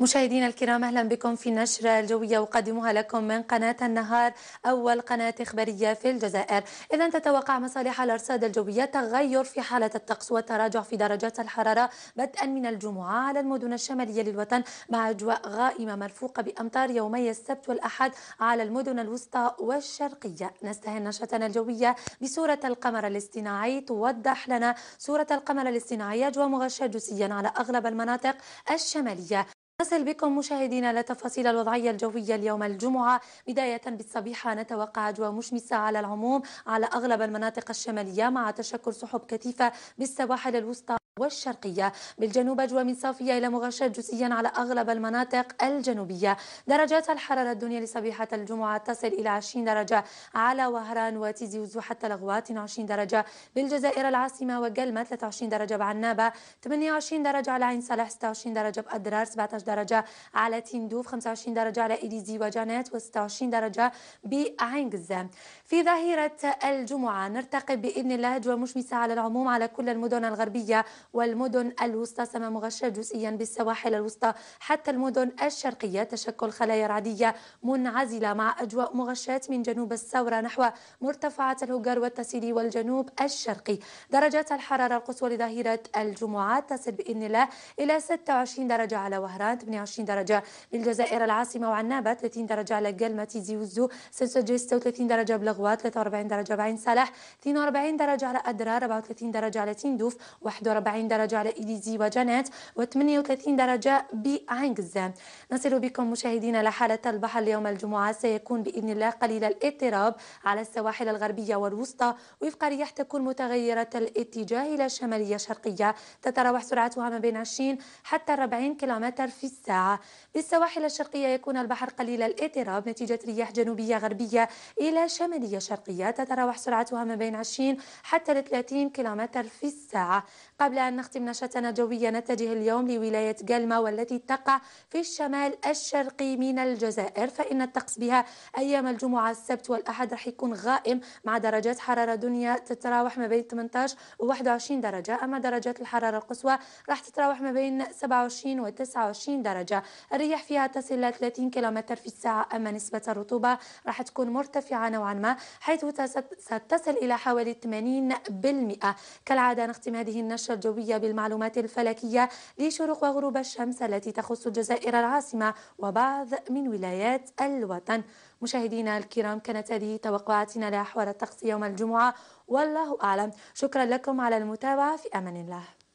مشاهدينا الكرام اهلا بكم في النشره الجويه اقدمها لكم من قناه النهار اول قناه اخباريه في الجزائر اذا تتوقع مصالح الارصاد الجويه تغير في حاله الطقس وتراجع في درجات الحراره بدءا من الجمعه على المدن الشماليه للوطن مع اجواء غائمه مرفوقه بامطار يومي السبت والاحد على المدن الوسطى والشرقيه نستهل نشرتنا الجويه بصوره القمر الاصطناعي توضح لنا صوره القمر الاصطناعي اجواء مغشاه جزئيا على اغلب المناطق الشماليه نصل بكم مشاهدينا لتفاصيل الوضعية الجوية اليوم الجمعة بداية بالصبيحة نتوقع أجواء مشمسة على العموم على أغلب المناطق الشمالية مع تشكل سحب كثيفة بالسواحل الوسطى والشرقية بالجنوب أجواء من صافية إلى مغشاة جزئيا على أغلب المناطق الجنوبية درجات الحرارة الدنيا لصبيحة الجمعة تصل إلى 20 درجة على وهران وتيزي حتى لغوات 20 درجة بالجزائر العاصمة وقلمة 23 درجة بعنابة 28 درجة على عين صالح 26 درجة بأدرار 17 درجة على تندوف 25 درجة على إليزي وجانات و26 درجة بعين قزام في ظهيرة الجمعة نرتقي بإذن الله أجواء مشمسة على العموم على كل المدن الغربية والمدن الوسطى سما مغشى جزئيا بالسواحل الوسطى حتى المدن الشرقية تشكل خلايا رعدية منعزلة مع أجواء مغشاة من جنوب الثورة نحو مرتفعات الهجر والتسيلي والجنوب الشرقي درجات الحرارة القصوى لظهيرة الجمعة تصل بإذن الله إلى 26 درجة على وهران 28 درجة للجزائر العاصمة وعنابة 30 درجة على قلمة زيوزو سنسجل 36 درجة بلغوات 43 درجة بعين صالح 42 درجة على أدرار 34 درجة على تندوف 41 40 درجة على إليزي وجنات و38 درجة بعنكزة نصل بكم مشاهدينا لحالة البحر اليوم الجمعة سيكون بإذن الله قليل الاضطراب على السواحل الغربية والوسطى وفق رياح تكون متغيرة الاتجاه إلى الشمالية الشرقية تتراوح سرعتها ما بين 20 حتى 40 كيلومتر في الساعة بالسواحل الشرقية يكون البحر قليل الاضطراب نتيجة رياح جنوبية غربية إلى شمالية شرقية تتراوح سرعتها ما بين 20 حتى 30 كيلومتر في الساعة قبل أن نختم نشرتنا الجوية نتجه اليوم لولاية قلمة والتي تقع في الشمال الشرقي من الجزائر فإن الطقس بها أيام الجمعة السبت والأحد راح يكون غائم مع درجات حرارة دنيا تتراوح ما بين 18 و 21 درجة أما درجات الحرارة القصوى راح تتراوح ما بين 27 و 29 درجة الرياح فيها تصل إلى 30 كم في الساعة أما نسبة الرطوبة راح تكون مرتفعة نوعا ما حيث ستصل إلى حوالي 80% كالعادة نختم هذه النشرة الجوية الجوية بالمعلومات الفلكية لشروق وغروب الشمس التي تخص الجزائر العاصمة وبعض من ولايات الوطن مشاهدينا الكرام كانت هذه توقعاتنا لأحوال الطقس يوم الجمعة والله أعلم شكرا لكم على المتابعة في أمان الله